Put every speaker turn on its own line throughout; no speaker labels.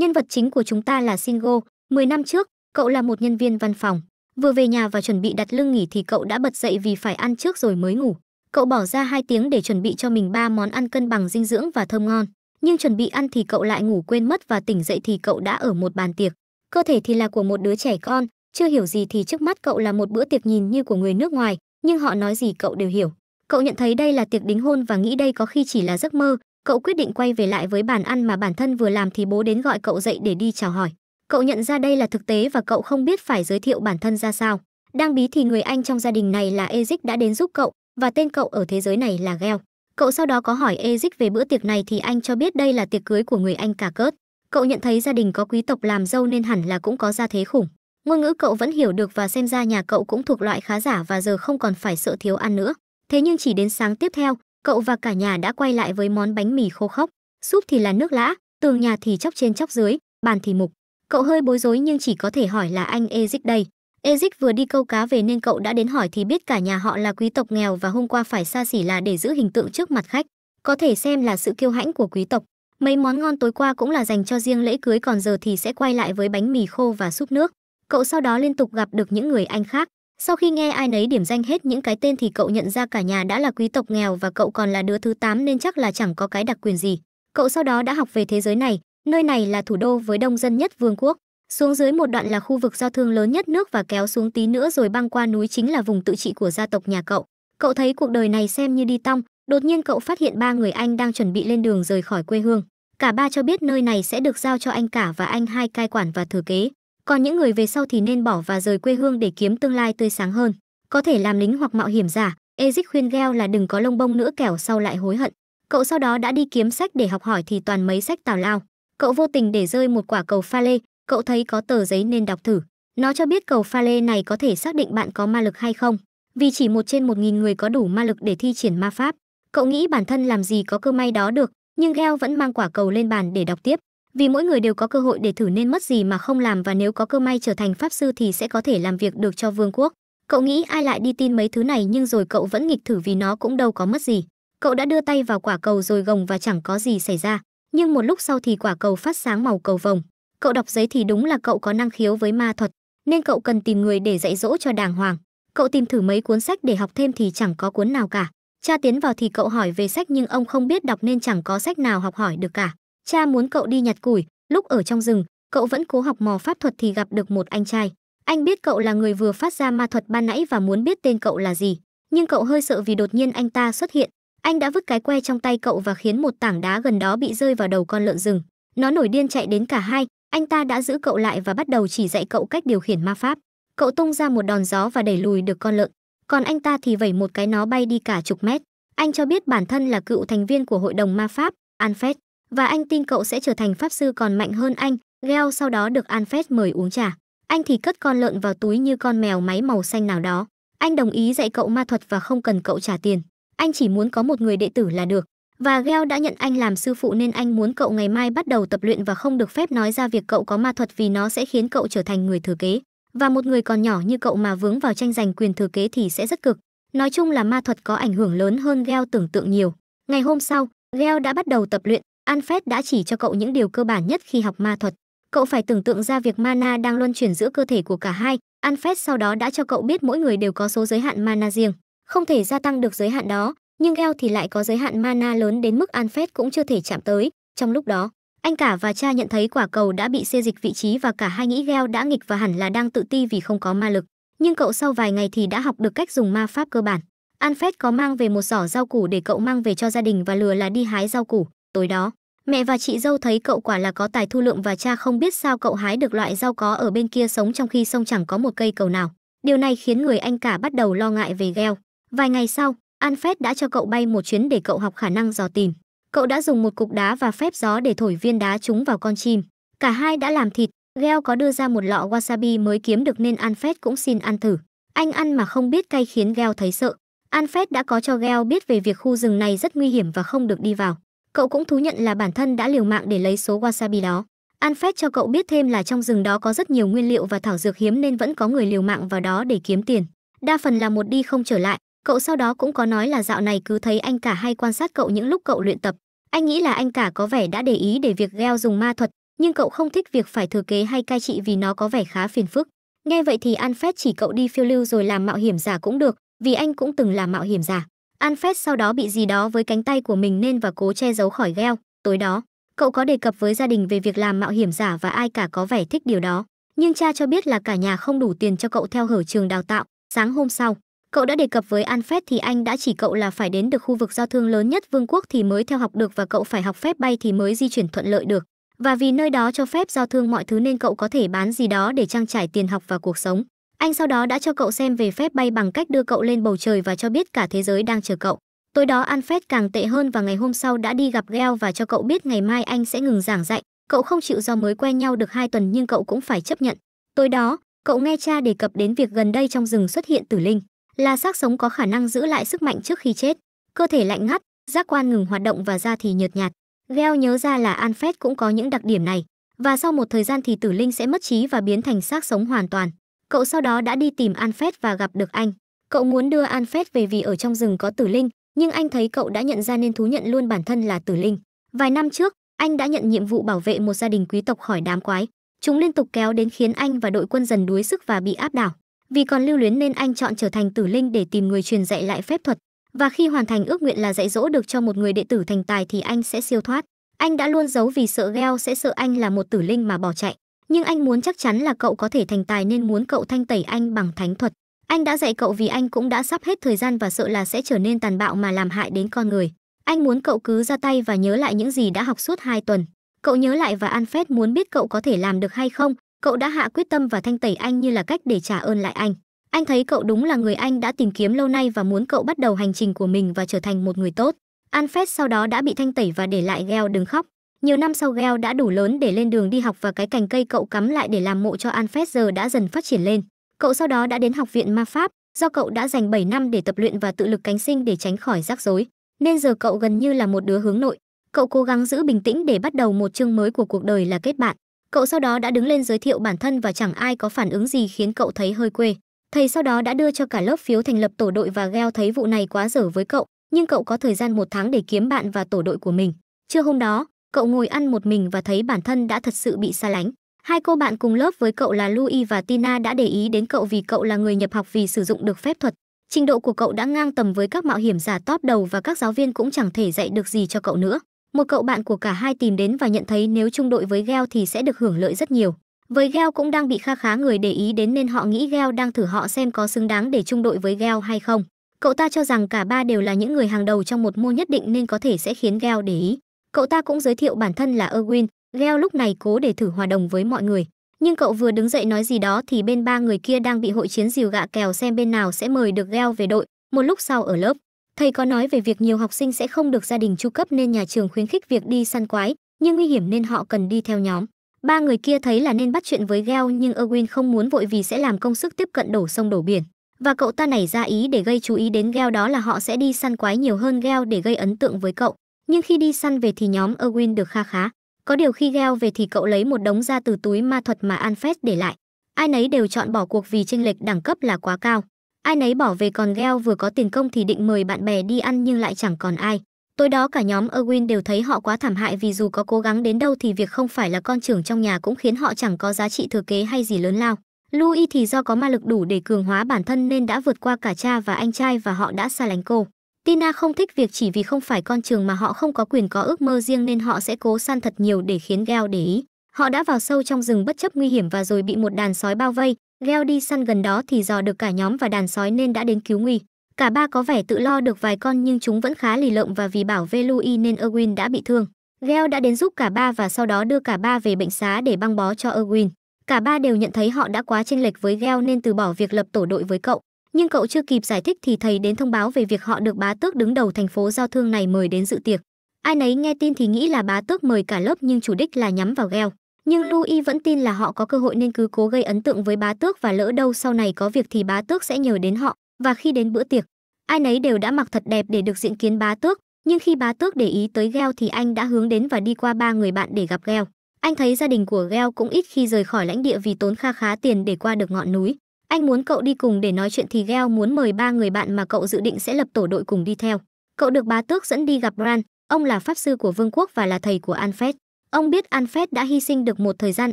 Nhân vật chính của chúng ta là Singo. 10 năm trước, cậu là một nhân viên văn phòng. Vừa về nhà và chuẩn bị đặt lưng nghỉ thì cậu đã bật dậy vì phải ăn trước rồi mới ngủ. Cậu bỏ ra 2 tiếng để chuẩn bị cho mình ba món ăn cân bằng dinh dưỡng và thơm ngon, nhưng chuẩn bị ăn thì cậu lại ngủ quên mất và tỉnh dậy thì cậu đã ở một bàn tiệc. Cơ thể thì là của một đứa trẻ con, chưa hiểu gì thì trước mắt cậu là một bữa tiệc nhìn như của người nước ngoài, nhưng họ nói gì cậu đều hiểu. Cậu nhận thấy đây là tiệc đính hôn và nghĩ đây có khi chỉ là giấc mơ, cậu quyết định quay về lại với bàn ăn mà bản thân vừa làm thì bố đến gọi cậu dậy để đi chào hỏi cậu nhận ra đây là thực tế và cậu không biết phải giới thiệu bản thân ra sao đang bí thì người anh trong gia đình này là ezic đã đến giúp cậu và tên cậu ở thế giới này là Gheo. cậu sau đó có hỏi ezic về bữa tiệc này thì anh cho biết đây là tiệc cưới của người anh cả cớt cậu nhận thấy gia đình có quý tộc làm dâu nên hẳn là cũng có gia thế khủng ngôn ngữ cậu vẫn hiểu được và xem ra nhà cậu cũng thuộc loại khá giả và giờ không còn phải sợ thiếu ăn nữa thế nhưng chỉ đến sáng tiếp theo cậu và cả nhà đã quay lại với món bánh mì khô khốc, súp thì là nước lã, tường nhà thì chóc trên chóc dưới, bàn thì mục. Cậu hơi bối rối nhưng chỉ có thể hỏi là anh Ezic đây. Ezic vừa đi câu cá về nên cậu đã đến hỏi thì biết cả nhà họ là quý tộc nghèo và hôm qua phải xa xỉ là để giữ hình tượng trước mặt khách, có thể xem là sự kiêu hãnh của quý tộc. Mấy món ngon tối qua cũng là dành cho riêng lễ cưới còn giờ thì sẽ quay lại với bánh mì khô và súp nước. Cậu sau đó liên tục gặp được những người anh khác, sau khi nghe ai nấy điểm danh hết những cái tên thì cậu nhận ra cả nhà đã là quý tộc nghèo và cậu còn là đứa thứ 8 nên chắc là chẳng có cái đặc quyền gì. Cậu sau đó đã học về thế giới này, nơi này là thủ đô với đông dân nhất vương quốc. Xuống dưới một đoạn là khu vực giao thương lớn nhất nước và kéo xuống tí nữa rồi băng qua núi chính là vùng tự trị của gia tộc nhà cậu. Cậu thấy cuộc đời này xem như đi tong, đột nhiên cậu phát hiện ba người anh đang chuẩn bị lên đường rời khỏi quê hương. Cả ba cho biết nơi này sẽ được giao cho anh cả và anh hai cai quản và thừa kế còn những người về sau thì nên bỏ và rời quê hương để kiếm tương lai tươi sáng hơn có thể làm lính hoặc mạo hiểm giả Ezic khuyên Geo là đừng có lông bông nữa kẻo sau lại hối hận cậu sau đó đã đi kiếm sách để học hỏi thì toàn mấy sách tào lao cậu vô tình để rơi một quả cầu pha lê cậu thấy có tờ giấy nên đọc thử nó cho biết cầu pha lê này có thể xác định bạn có ma lực hay không vì chỉ một trên một nghìn người có đủ ma lực để thi triển ma pháp cậu nghĩ bản thân làm gì có cơ may đó được nhưng Geo vẫn mang quả cầu lên bàn để đọc tiếp vì mỗi người đều có cơ hội để thử nên mất gì mà không làm và nếu có cơ may trở thành pháp sư thì sẽ có thể làm việc được cho vương quốc. Cậu nghĩ ai lại đi tin mấy thứ này nhưng rồi cậu vẫn nghịch thử vì nó cũng đâu có mất gì. Cậu đã đưa tay vào quả cầu rồi gồng và chẳng có gì xảy ra, nhưng một lúc sau thì quả cầu phát sáng màu cầu vồng. Cậu đọc giấy thì đúng là cậu có năng khiếu với ma thuật, nên cậu cần tìm người để dạy dỗ cho đàng hoàng. Cậu tìm thử mấy cuốn sách để học thêm thì chẳng có cuốn nào cả. Cha tiến vào thì cậu hỏi về sách nhưng ông không biết đọc nên chẳng có sách nào học hỏi được cả. Cha muốn cậu đi nhặt củi, lúc ở trong rừng, cậu vẫn cố học mò pháp thuật thì gặp được một anh trai. Anh biết cậu là người vừa phát ra ma thuật ban nãy và muốn biết tên cậu là gì, nhưng cậu hơi sợ vì đột nhiên anh ta xuất hiện. Anh đã vứt cái que trong tay cậu và khiến một tảng đá gần đó bị rơi vào đầu con lợn rừng. Nó nổi điên chạy đến cả hai, anh ta đã giữ cậu lại và bắt đầu chỉ dạy cậu cách điều khiển ma pháp. Cậu tung ra một đòn gió và đẩy lùi được con lợn, còn anh ta thì vẩy một cái nó bay đi cả chục mét. Anh cho biết bản thân là cựu thành viên của hội đồng ma pháp, Anfet và anh tin cậu sẽ trở thành pháp sư còn mạnh hơn anh. Gel sau đó được Alfred mời uống trà. Anh thì cất con lợn vào túi như con mèo máy màu xanh nào đó. Anh đồng ý dạy cậu ma thuật và không cần cậu trả tiền. Anh chỉ muốn có một người đệ tử là được. Và Gel đã nhận anh làm sư phụ nên anh muốn cậu ngày mai bắt đầu tập luyện và không được phép nói ra việc cậu có ma thuật vì nó sẽ khiến cậu trở thành người thừa kế. Và một người còn nhỏ như cậu mà vướng vào tranh giành quyền thừa kế thì sẽ rất cực. Nói chung là ma thuật có ảnh hưởng lớn hơn Gel tưởng tượng nhiều. Ngày hôm sau, Gel đã bắt đầu tập luyện, Alfred đã chỉ cho cậu những điều cơ bản nhất khi học ma thuật. Cậu phải tưởng tượng ra việc mana đang luân chuyển giữa cơ thể của cả hai. Alfred sau đó đã cho cậu biết mỗi người đều có số giới hạn mana riêng, không thể gia tăng được giới hạn đó, nhưng El thì lại có giới hạn mana lớn đến mức Alfred cũng chưa thể chạm tới. Trong lúc đó, anh cả và cha nhận thấy quả cầu đã bị xê dịch vị trí và cả hai nghĩ Gel đã nghịch và hẳn là đang tự ti vì không có ma lực. Nhưng cậu sau vài ngày thì đã học được cách dùng ma pháp cơ bản. Alfred có mang về một giỏ rau củ để cậu mang về cho gia đình và lừa là đi hái rau củ. Tối đó, mẹ và chị dâu thấy cậu quả là có tài thu lượng và cha không biết sao cậu hái được loại rau có ở bên kia sống trong khi sông chẳng có một cây cầu nào. Điều này khiến người anh cả bắt đầu lo ngại về gheo. Vài ngày sau, an phép đã cho cậu bay một chuyến để cậu học khả năng dò tìm. Cậu đã dùng một cục đá và phép gió để thổi viên đá trúng vào con chim. Cả hai đã làm thịt, Gheo có đưa ra một lọ wasabi mới kiếm được nên an phép cũng xin ăn thử. Anh ăn mà không biết cay khiến Gheo thấy sợ. an phép đã có cho Gheo biết về việc khu rừng này rất nguy hiểm và không được đi vào cậu cũng thú nhận là bản thân đã liều mạng để lấy số wasabi đó. Alfred cho cậu biết thêm là trong rừng đó có rất nhiều nguyên liệu và thảo dược hiếm nên vẫn có người liều mạng vào đó để kiếm tiền. Đa phần là một đi không trở lại, cậu sau đó cũng có nói là dạo này cứ thấy anh cả hay quan sát cậu những lúc cậu luyện tập. Anh nghĩ là anh cả có vẻ đã để ý để việc gheo dùng ma thuật, nhưng cậu không thích việc phải thừa kế hay cai trị vì nó có vẻ khá phiền phức. Nghe vậy thì Alfred chỉ cậu đi phiêu lưu rồi làm mạo hiểm giả cũng được, vì anh cũng từng là mạo hiểm giả. Alfred sau đó bị gì đó với cánh tay của mình nên và cố che giấu khỏi gheo. Tối đó, cậu có đề cập với gia đình về việc làm mạo hiểm giả và ai cả có vẻ thích điều đó. Nhưng cha cho biết là cả nhà không đủ tiền cho cậu theo hở trường đào tạo. Sáng hôm sau, cậu đã đề cập với Alfred thì anh đã chỉ cậu là phải đến được khu vực giao thương lớn nhất vương quốc thì mới theo học được và cậu phải học phép bay thì mới di chuyển thuận lợi được. Và vì nơi đó cho phép giao thương mọi thứ nên cậu có thể bán gì đó để trang trải tiền học và cuộc sống. Anh sau đó đã cho cậu xem về phép bay bằng cách đưa cậu lên bầu trời và cho biết cả thế giới đang chờ cậu. Tối đó Anfet càng tệ hơn và ngày hôm sau đã đi gặp Gel và cho cậu biết ngày mai anh sẽ ngừng giảng dạy. Cậu không chịu do mới quen nhau được 2 tuần nhưng cậu cũng phải chấp nhận. Tối đó, cậu nghe cha đề cập đến việc gần đây trong rừng xuất hiện tử linh, là xác sống có khả năng giữ lại sức mạnh trước khi chết. Cơ thể lạnh ngắt, giác quan ngừng hoạt động và da thì nhợt nhạt. Gel nhớ ra là Anfet cũng có những đặc điểm này, và sau một thời gian thì tử linh sẽ mất trí và biến thành xác sống hoàn toàn. Cậu sau đó đã đi tìm Alfred và gặp được anh. Cậu muốn đưa Alfred về vì ở trong rừng có tử linh, nhưng anh thấy cậu đã nhận ra nên thú nhận luôn bản thân là tử linh. Vài năm trước, anh đã nhận nhiệm vụ bảo vệ một gia đình quý tộc khỏi đám quái. Chúng liên tục kéo đến khiến anh và đội quân dần đuối sức và bị áp đảo. Vì còn lưu luyến nên anh chọn trở thành tử linh để tìm người truyền dạy lại phép thuật. Và khi hoàn thành ước nguyện là dạy dỗ được cho một người đệ tử thành tài thì anh sẽ siêu thoát. Anh đã luôn giấu vì sợ Geo sẽ sợ anh là một tử linh mà bỏ chạy nhưng anh muốn chắc chắn là cậu có thể thành tài nên muốn cậu thanh tẩy anh bằng thánh thuật. Anh đã dạy cậu vì anh cũng đã sắp hết thời gian và sợ là sẽ trở nên tàn bạo mà làm hại đến con người. Anh muốn cậu cứ ra tay và nhớ lại những gì đã học suốt 2 tuần. Cậu nhớ lại và Alfred muốn biết cậu có thể làm được hay không. Cậu đã hạ quyết tâm và thanh tẩy anh như là cách để trả ơn lại anh. Anh thấy cậu đúng là người anh đã tìm kiếm lâu nay và muốn cậu bắt đầu hành trình của mình và trở thành một người tốt. Alfred sau đó đã bị thanh tẩy và để lại Gel đứng khóc. Nhiều năm sau gheo đã đủ lớn để lên đường đi học và cái cành cây cậu cắm lại để làm mộ cho Alfred giờ đã dần phát triển lên. Cậu sau đó đã đến học viện ma pháp, do cậu đã dành 7 năm để tập luyện và tự lực cánh sinh để tránh khỏi rắc rối, nên giờ cậu gần như là một đứa hướng nội. Cậu cố gắng giữ bình tĩnh để bắt đầu một chương mới của cuộc đời là kết bạn. Cậu sau đó đã đứng lên giới thiệu bản thân và chẳng ai có phản ứng gì khiến cậu thấy hơi quê. Thầy sau đó đã đưa cho cả lớp phiếu thành lập tổ đội và gheo thấy vụ này quá dở với cậu, nhưng cậu có thời gian một tháng để kiếm bạn và tổ đội của mình. Trưa hôm đó, cậu ngồi ăn một mình và thấy bản thân đã thật sự bị xa lánh. Hai cô bạn cùng lớp với cậu là Louis và Tina đã để ý đến cậu vì cậu là người nhập học vì sử dụng được phép thuật. Trình độ của cậu đã ngang tầm với các mạo hiểm giả top đầu và các giáo viên cũng chẳng thể dạy được gì cho cậu nữa. Một cậu bạn của cả hai tìm đến và nhận thấy nếu chung đội với Geo thì sẽ được hưởng lợi rất nhiều. Với Geo cũng đang bị kha khá người để ý đến nên họ nghĩ Geo đang thử họ xem có xứng đáng để chung đội với Geo hay không. Cậu ta cho rằng cả ba đều là những người hàng đầu trong một môn nhất định nên có thể sẽ khiến Geo để ý. Cậu ta cũng giới thiệu bản thân là Erwin, Leo lúc này cố để thử hòa đồng với mọi người. Nhưng cậu vừa đứng dậy nói gì đó thì bên ba người kia đang bị hội chiến dìu gạ kèo xem bên nào sẽ mời được Leo về đội. Một lúc sau ở lớp, thầy có nói về việc nhiều học sinh sẽ không được gia đình chu cấp nên nhà trường khuyến khích việc đi săn quái, nhưng nguy hiểm nên họ cần đi theo nhóm. Ba người kia thấy là nên bắt chuyện với Gel nhưng Erwin không muốn vội vì sẽ làm công sức tiếp cận đổ sông đổ biển. Và cậu ta nảy ra ý để gây chú ý đến Gel đó là họ sẽ đi săn quái nhiều hơn Gel để gây ấn tượng với cậu. Nhưng khi đi săn về thì nhóm Erwin được kha khá. Có điều khi gheo về thì cậu lấy một đống ra từ túi ma thuật mà Alfred để lại. Ai nấy đều chọn bỏ cuộc vì chênh lệch đẳng cấp là quá cao. Ai nấy bỏ về còn gheo vừa có tiền công thì định mời bạn bè đi ăn nhưng lại chẳng còn ai. Tối đó cả nhóm Erwin đều thấy họ quá thảm hại vì dù có cố gắng đến đâu thì việc không phải là con trưởng trong nhà cũng khiến họ chẳng có giá trị thừa kế hay gì lớn lao. Louis thì do có ma lực đủ để cường hóa bản thân nên đã vượt qua cả cha và anh trai và họ đã xa lánh cô. Tina không thích việc chỉ vì không phải con trường mà họ không có quyền có ước mơ riêng nên họ sẽ cố săn thật nhiều để khiến Gel để ý. Họ đã vào sâu trong rừng bất chấp nguy hiểm và rồi bị một đàn sói bao vây. Gel đi săn gần đó thì dò được cả nhóm và đàn sói nên đã đến cứu nguy. Cả ba có vẻ tự lo được vài con nhưng chúng vẫn khá lì lợm và vì bảo vệ Louis nên Erwin đã bị thương. Gel đã đến giúp cả ba và sau đó đưa cả ba về bệnh xá để băng bó cho Erwin. Cả ba đều nhận thấy họ đã quá chênh lệch với Gel nên từ bỏ việc lập tổ đội với cậu nhưng cậu chưa kịp giải thích thì thầy đến thông báo về việc họ được bá tước đứng đầu thành phố giao thương này mời đến dự tiệc. Ai nấy nghe tin thì nghĩ là bá tước mời cả lớp nhưng chủ đích là nhắm vào Gheo. Nhưng Louis vẫn tin là họ có cơ hội nên cứ cố gây ấn tượng với bá tước và lỡ đâu sau này có việc thì bá tước sẽ nhờ đến họ. Và khi đến bữa tiệc, ai nấy đều đã mặc thật đẹp để được diện kiến bá tước. Nhưng khi bá tước để ý tới Gheo thì anh đã hướng đến và đi qua ba người bạn để gặp Gheo. Anh thấy gia đình của Gheo cũng ít khi rời khỏi lãnh địa vì tốn kha khá tiền để qua được ngọn núi. Anh muốn cậu đi cùng để nói chuyện thì Gel muốn mời ba người bạn mà cậu dự định sẽ lập tổ đội cùng đi theo. Cậu được bá tước dẫn đi gặp Bran, ông là pháp sư của vương quốc và là thầy của Anfet. Ông biết Anfet đã hy sinh được một thời gian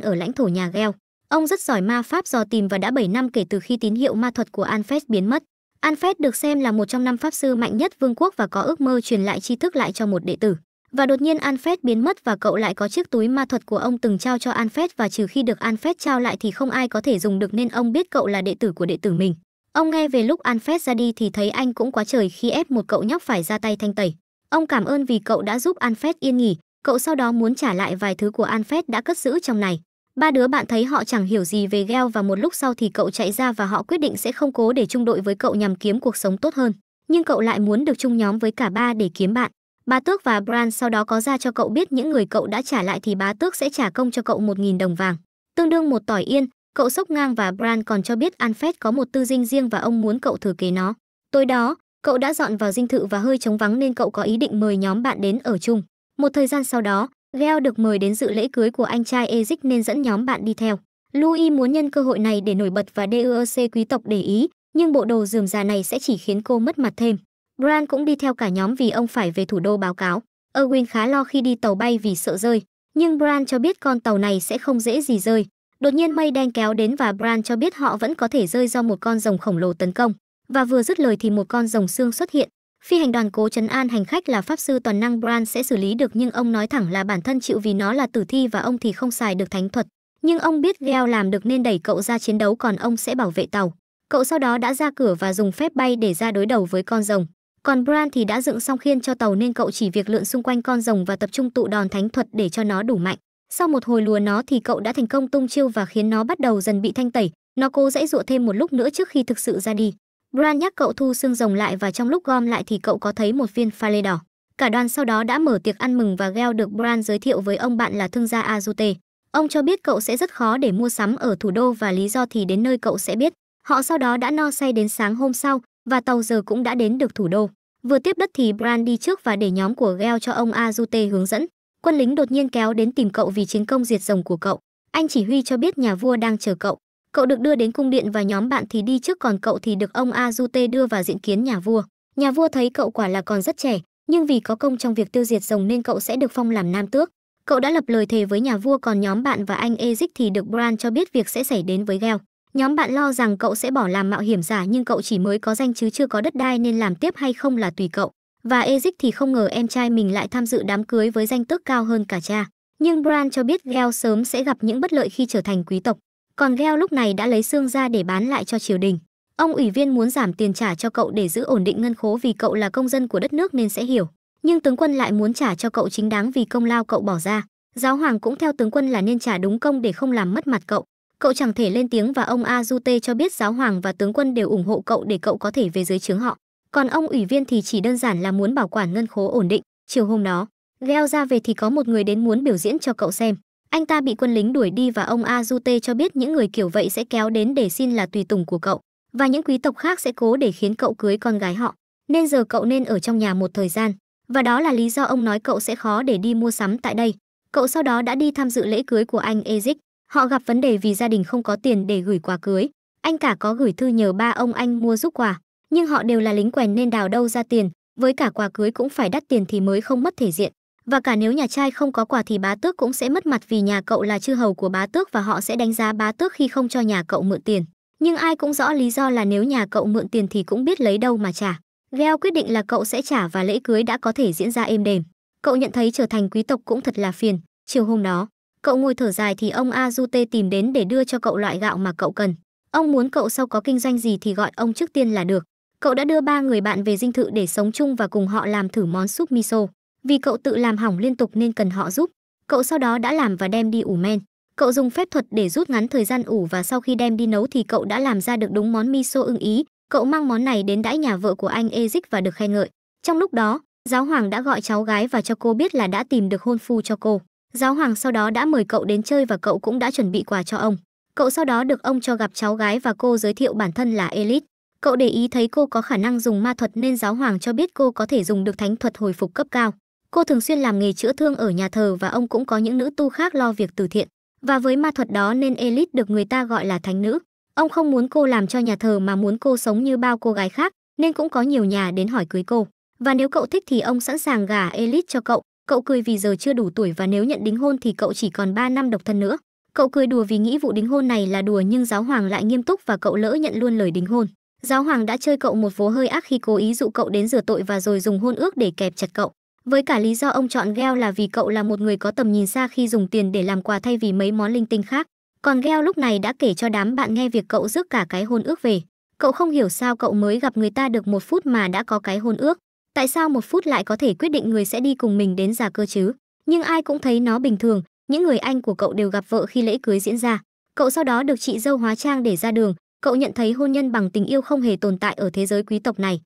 ở lãnh thổ nhà Gel. Ông rất giỏi ma pháp dò tìm và đã 7 năm kể từ khi tín hiệu ma thuật của Anfet biến mất. Anfet được xem là một trong năm pháp sư mạnh nhất vương quốc và có ước mơ truyền lại tri thức lại cho một đệ tử. Và đột nhiên Anfet biến mất và cậu lại có chiếc túi ma thuật của ông từng trao cho Anfet và trừ khi được Anfet trao lại thì không ai có thể dùng được nên ông biết cậu là đệ tử của đệ tử mình. Ông nghe về lúc Anfet ra đi thì thấy anh cũng quá trời khi ép một cậu nhóc phải ra tay thanh tẩy. Ông cảm ơn vì cậu đã giúp Anfet yên nghỉ, cậu sau đó muốn trả lại vài thứ của Anfet đã cất giữ trong này. Ba đứa bạn thấy họ chẳng hiểu gì về Gel và một lúc sau thì cậu chạy ra và họ quyết định sẽ không cố để chung đội với cậu nhằm kiếm cuộc sống tốt hơn. Nhưng cậu lại muốn được chung nhóm với cả ba để kiếm bạn. Bá Tước và Bran sau đó có ra cho cậu biết những người cậu đã trả lại thì bá tước sẽ trả công cho cậu 1.000 đồng vàng, tương đương một tỏi yên. Cậu sốc ngang và Bran còn cho biết Anfet có một tư dinh riêng và ông muốn cậu thừa kế nó. Tối đó, cậu đã dọn vào dinh thự và hơi trống vắng nên cậu có ý định mời nhóm bạn đến ở chung. Một thời gian sau đó, Geo được mời đến dự lễ cưới của anh trai Ezic nên dẫn nhóm bạn đi theo. Louis muốn nhân cơ hội này để nổi bật và DEC quý tộc để ý, nhưng bộ đồ rườm rà này sẽ chỉ khiến cô mất mặt thêm. Brand cũng đi theo cả nhóm vì ông phải về thủ đô báo cáo. Erwin khá lo khi đi tàu bay vì sợ rơi, nhưng Brand cho biết con tàu này sẽ không dễ gì rơi. Đột nhiên mây đen kéo đến và Brand cho biết họ vẫn có thể rơi do một con rồng khổng lồ tấn công. Và vừa dứt lời thì một con rồng xương xuất hiện. Phi hành đoàn cố trấn an hành khách là pháp sư toàn năng Brand sẽ xử lý được nhưng ông nói thẳng là bản thân chịu vì nó là tử thi và ông thì không xài được thánh thuật. Nhưng ông biết Geo làm được nên đẩy cậu ra chiến đấu còn ông sẽ bảo vệ tàu. Cậu sau đó đã ra cửa và dùng phép bay để ra đối đầu với con rồng. Còn Bran thì đã dựng xong khiên cho tàu nên cậu chỉ việc lượn xung quanh con rồng và tập trung tụ đòn thánh thuật để cho nó đủ mạnh. Sau một hồi lùa nó thì cậu đã thành công tung chiêu và khiến nó bắt đầu dần bị thanh tẩy. Nó cố dãy dụa thêm một lúc nữa trước khi thực sự ra đi. Bran nhắc cậu thu xương rồng lại và trong lúc gom lại thì cậu có thấy một viên pha lê đỏ. Cả đoàn sau đó đã mở tiệc ăn mừng và Gel được Bran giới thiệu với ông bạn là thương gia Azute. Ông cho biết cậu sẽ rất khó để mua sắm ở thủ đô và lý do thì đến nơi cậu sẽ biết. Họ sau đó đã no say đến sáng hôm sau, và tàu giờ cũng đã đến được thủ đô. Vừa tiếp đất thì Bran đi trước và để nhóm của Gel cho ông Azute hướng dẫn. Quân lính đột nhiên kéo đến tìm cậu vì chiến công diệt rồng của cậu. Anh chỉ huy cho biết nhà vua đang chờ cậu. Cậu được đưa đến cung điện và nhóm bạn thì đi trước còn cậu thì được ông Azute đưa vào diện kiến nhà vua. Nhà vua thấy cậu quả là còn rất trẻ, nhưng vì có công trong việc tiêu diệt rồng nên cậu sẽ được phong làm nam tước. Cậu đã lập lời thề với nhà vua còn nhóm bạn và anh Ezic thì được Bran cho biết việc sẽ xảy đến với Gel. Nhóm bạn lo rằng cậu sẽ bỏ làm mạo hiểm giả nhưng cậu chỉ mới có danh chứ chưa có đất đai nên làm tiếp hay không là tùy cậu. Và Ezic thì không ngờ em trai mình lại tham dự đám cưới với danh tước cao hơn cả cha. Nhưng Bran cho biết Gel sớm sẽ gặp những bất lợi khi trở thành quý tộc. Còn Gel lúc này đã lấy xương ra để bán lại cho triều đình. Ông ủy viên muốn giảm tiền trả cho cậu để giữ ổn định ngân khố vì cậu là công dân của đất nước nên sẽ hiểu. Nhưng tướng quân lại muốn trả cho cậu chính đáng vì công lao cậu bỏ ra. Giáo hoàng cũng theo tướng quân là nên trả đúng công để không làm mất mặt cậu. Cậu chẳng thể lên tiếng và ông Azute cho biết giáo hoàng và tướng quân đều ủng hộ cậu để cậu có thể về dưới trướng họ. Còn ông ủy viên thì chỉ đơn giản là muốn bảo quản ngân khố ổn định. Chiều hôm đó, gheo ra về thì có một người đến muốn biểu diễn cho cậu xem. Anh ta bị quân lính đuổi đi và ông Azute cho biết những người kiểu vậy sẽ kéo đến để xin là tùy tùng của cậu. Và những quý tộc khác sẽ cố để khiến cậu cưới con gái họ. Nên giờ cậu nên ở trong nhà một thời gian. Và đó là lý do ông nói cậu sẽ khó để đi mua sắm tại đây. Cậu sau đó đã đi tham dự lễ cưới của anh Ezic. Họ gặp vấn đề vì gia đình không có tiền để gửi quà cưới. Anh cả có gửi thư nhờ ba ông anh mua giúp quà, nhưng họ đều là lính quèn nên đào đâu ra tiền, với cả quà cưới cũng phải đắt tiền thì mới không mất thể diện. Và cả nếu nhà trai không có quà thì bá tước cũng sẽ mất mặt vì nhà cậu là chư hầu của bá tước và họ sẽ đánh giá bá tước khi không cho nhà cậu mượn tiền. Nhưng ai cũng rõ lý do là nếu nhà cậu mượn tiền thì cũng biết lấy đâu mà trả. gheo quyết định là cậu sẽ trả và lễ cưới đã có thể diễn ra êm đềm. Cậu nhận thấy trở thành quý tộc cũng thật là phiền. Chiều hôm đó, Cậu ngồi thở dài thì ông Azute tìm đến để đưa cho cậu loại gạo mà cậu cần. Ông muốn cậu sau có kinh doanh gì thì gọi ông trước tiên là được. Cậu đã đưa ba người bạn về dinh thự để sống chung và cùng họ làm thử món súp miso. Vì cậu tự làm hỏng liên tục nên cần họ giúp. Cậu sau đó đã làm và đem đi ủ men. Cậu dùng phép thuật để rút ngắn thời gian ủ và sau khi đem đi nấu thì cậu đã làm ra được đúng món miso ưng ý. Cậu mang món này đến đãi nhà vợ của anh Ezic và được khen ngợi. Trong lúc đó, giáo hoàng đã gọi cháu gái và cho cô biết là đã tìm được hôn phu cho cô. Giáo hoàng sau đó đã mời cậu đến chơi và cậu cũng đã chuẩn bị quà cho ông. Cậu sau đó được ông cho gặp cháu gái và cô giới thiệu bản thân là Elite. Cậu để ý thấy cô có khả năng dùng ma thuật nên giáo hoàng cho biết cô có thể dùng được thánh thuật hồi phục cấp cao. Cô thường xuyên làm nghề chữa thương ở nhà thờ và ông cũng có những nữ tu khác lo việc từ thiện. Và với ma thuật đó nên Elite được người ta gọi là thánh nữ. Ông không muốn cô làm cho nhà thờ mà muốn cô sống như bao cô gái khác, nên cũng có nhiều nhà đến hỏi cưới cô. Và nếu cậu thích thì ông sẵn sàng gả Elite cho cậu, Cậu cười vì giờ chưa đủ tuổi và nếu nhận đính hôn thì cậu chỉ còn 3 năm độc thân nữa. Cậu cười đùa vì nghĩ vụ đính hôn này là đùa nhưng giáo hoàng lại nghiêm túc và cậu lỡ nhận luôn lời đính hôn. Giáo hoàng đã chơi cậu một vố hơi ác khi cố ý dụ cậu đến rửa tội và rồi dùng hôn ước để kẹp chặt cậu. Với cả lý do ông chọn Gel là vì cậu là một người có tầm nhìn xa khi dùng tiền để làm quà thay vì mấy món linh tinh khác. Còn Gel lúc này đã kể cho đám bạn nghe việc cậu rước cả cái hôn ước về. Cậu không hiểu sao cậu mới gặp người ta được một phút mà đã có cái hôn ước. Tại sao một phút lại có thể quyết định người sẽ đi cùng mình đến già cơ chứ? Nhưng ai cũng thấy nó bình thường, những người anh của cậu đều gặp vợ khi lễ cưới diễn ra. Cậu sau đó được chị dâu hóa trang để ra đường, cậu nhận thấy hôn nhân bằng tình yêu không hề tồn tại ở thế giới quý tộc này.